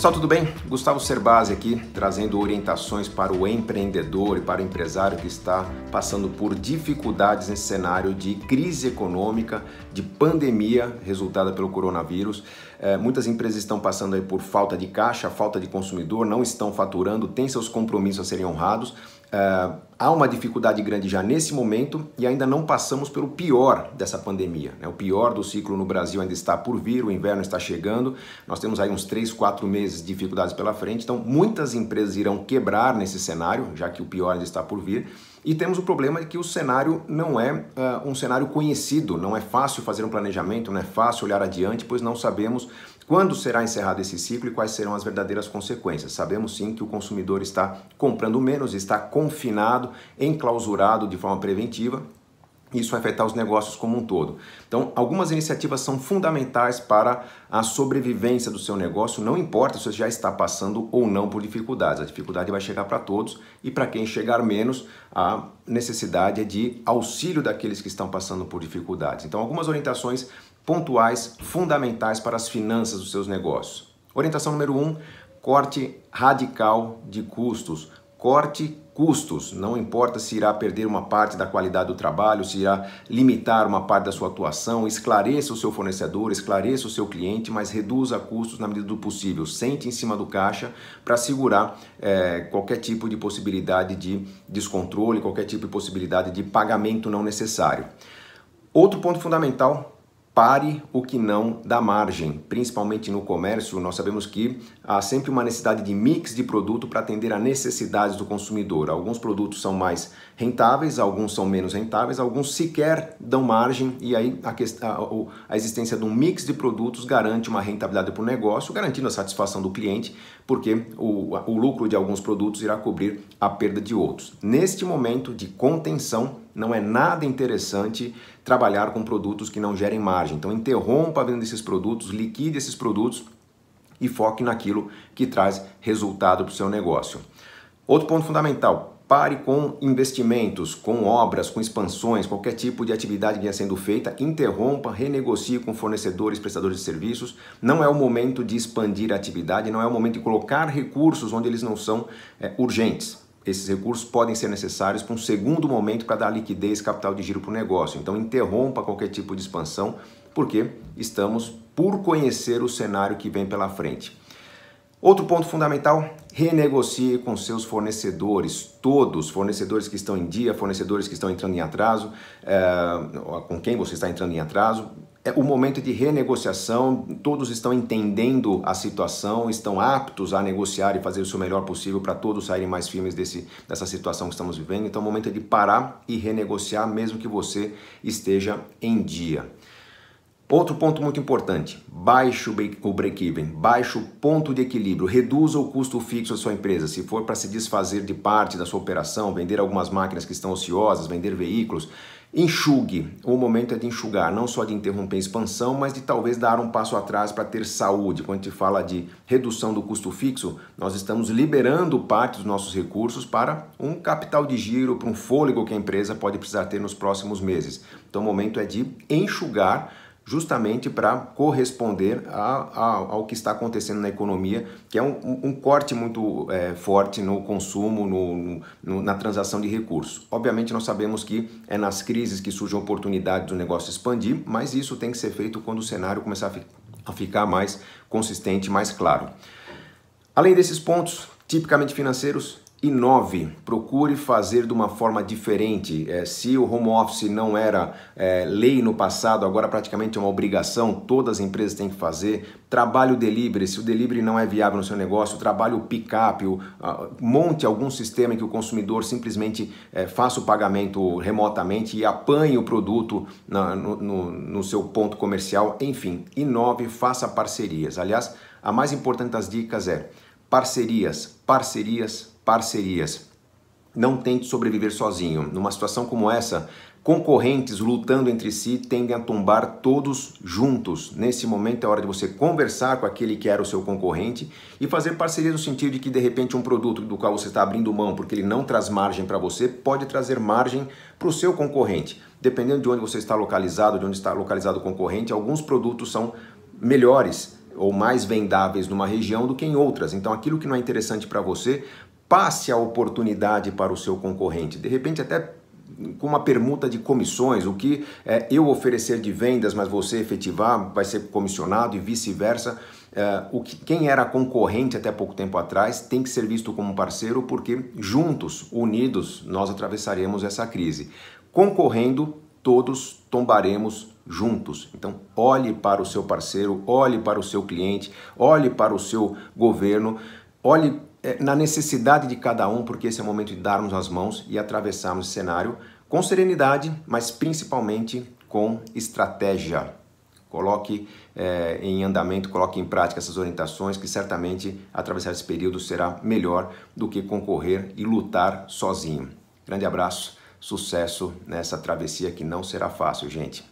Pessoal, tudo bem? Gustavo Cerbasi aqui, trazendo orientações para o empreendedor e para o empresário que está passando por dificuldades nesse cenário de crise econômica, de pandemia resultada pelo coronavírus. É, muitas empresas estão passando aí por falta de caixa, falta de consumidor, não estão faturando, têm seus compromissos a serem honrados ah, há uma dificuldade grande já nesse momento e ainda não passamos pelo pior dessa pandemia. Né? O pior do ciclo no Brasil ainda está por vir, o inverno está chegando, nós temos aí uns 3, 4 meses de dificuldades pela frente, então muitas empresas irão quebrar nesse cenário, já que o pior ainda está por vir. E temos o problema de que o cenário não é uh, um cenário conhecido, não é fácil fazer um planejamento, não é fácil olhar adiante, pois não sabemos quando será encerrado esse ciclo e quais serão as verdadeiras consequências? Sabemos sim que o consumidor está comprando menos, está confinado, enclausurado de forma preventiva isso vai afetar os negócios como um todo. Então, algumas iniciativas são fundamentais para a sobrevivência do seu negócio, não importa se você já está passando ou não por dificuldades. A dificuldade vai chegar para todos e para quem chegar menos, a necessidade é de auxílio daqueles que estão passando por dificuldades. Então, algumas orientações pontuais fundamentais para as finanças dos seus negócios. Orientação número 1: um, corte radical de custos. Corte custos, não importa se irá perder uma parte da qualidade do trabalho, se irá limitar uma parte da sua atuação, esclareça o seu fornecedor, esclareça o seu cliente, mas reduza custos na medida do possível. Sente em cima do caixa para segurar é, qualquer tipo de possibilidade de descontrole, qualquer tipo de possibilidade de pagamento não necessário. Outro ponto fundamental Pare o que não dá margem. Principalmente no comércio, nós sabemos que há sempre uma necessidade de mix de produto para atender a necessidades do consumidor. Alguns produtos são mais rentáveis, alguns são menos rentáveis, alguns sequer dão margem, e aí a, questão, a existência de um mix de produtos garante uma rentabilidade para o negócio, garantindo a satisfação do cliente, porque o, o lucro de alguns produtos irá cobrir a perda de outros. Neste momento de contenção, não é nada interessante trabalhar com produtos que não gerem margem. Então interrompa a venda desses produtos, liquide esses produtos e foque naquilo que traz resultado para o seu negócio. Outro ponto fundamental, pare com investimentos, com obras, com expansões, qualquer tipo de atividade que venha sendo feita, interrompa, renegocie com fornecedores, prestadores de serviços. Não é o momento de expandir a atividade, não é o momento de colocar recursos onde eles não são é, urgentes. Esses recursos podem ser necessários para um segundo momento para dar liquidez, capital de giro para o negócio. Então, interrompa qualquer tipo de expansão, porque estamos por conhecer o cenário que vem pela frente. Outro ponto fundamental: renegocie com seus fornecedores, todos, fornecedores que estão em dia, fornecedores que estão entrando em atraso, é, com quem você está entrando em atraso, é o momento de renegociação, todos estão entendendo a situação, estão aptos a negociar e fazer o seu melhor possível para todos saírem mais firmes desse, dessa situação que estamos vivendo. Então, é o momento é de parar e renegociar, mesmo que você esteja em dia. Outro ponto muito importante: baixe o break-even, baixe o ponto de equilíbrio, reduza o custo fixo da sua empresa. Se for para se desfazer de parte da sua operação, vender algumas máquinas que estão ociosas, vender veículos, enxugue. O momento é de enxugar, não só de interromper a expansão, mas de talvez dar um passo atrás para ter saúde. Quando a gente fala de redução do custo fixo, nós estamos liberando parte dos nossos recursos para um capital de giro, para um fôlego que a empresa pode precisar ter nos próximos meses. Então, o momento é de enxugar justamente para corresponder a, a, ao que está acontecendo na economia, que é um, um corte muito é, forte no consumo, no, no, na transação de recursos. Obviamente, nós sabemos que é nas crises que surge a oportunidade do negócio expandir, mas isso tem que ser feito quando o cenário começar a, fi, a ficar mais consistente, mais claro. Além desses pontos tipicamente financeiros, e nove, procure fazer de uma forma diferente. É, se o home office não era é, lei no passado, agora praticamente é uma obrigação, todas as empresas têm que fazer. Trabalho delivery, se o delivery não é viável no seu negócio, trabalho pick-up, monte algum sistema em que o consumidor simplesmente é, faça o pagamento remotamente e apanhe o produto na, no, no, no seu ponto comercial, enfim. E nove, faça parcerias. Aliás, a mais importante das dicas é parcerias, parcerias, parcerias. Não tente sobreviver sozinho. Numa situação como essa, concorrentes lutando entre si tendem a tombar todos juntos. Nesse momento é hora de você conversar com aquele que era o seu concorrente e fazer parcerias no sentido de que de repente um produto do qual você está abrindo mão porque ele não traz margem para você pode trazer margem para o seu concorrente. Dependendo de onde você está localizado, de onde está localizado o concorrente, alguns produtos são melhores ou mais vendáveis numa região do que em outras. Então, aquilo que não é interessante para você passe a oportunidade para o seu concorrente, de repente até com uma permuta de comissões, o que é, eu oferecer de vendas, mas você efetivar vai ser comissionado e vice-versa. É, o que, quem era concorrente até pouco tempo atrás tem que ser visto como parceiro, porque juntos, unidos, nós atravessaremos essa crise. Concorrendo, todos tombaremos juntos. Então, olhe para o seu parceiro, olhe para o seu cliente, olhe para o seu governo, olhe é, na necessidade de cada um, porque esse é o momento de darmos as mãos e atravessarmos o cenário com serenidade, mas principalmente com estratégia. Coloque é, em andamento, coloque em prática essas orientações, que certamente atravessar esse período será melhor do que concorrer e lutar sozinho. Grande abraço, sucesso nessa travessia que não será fácil, gente.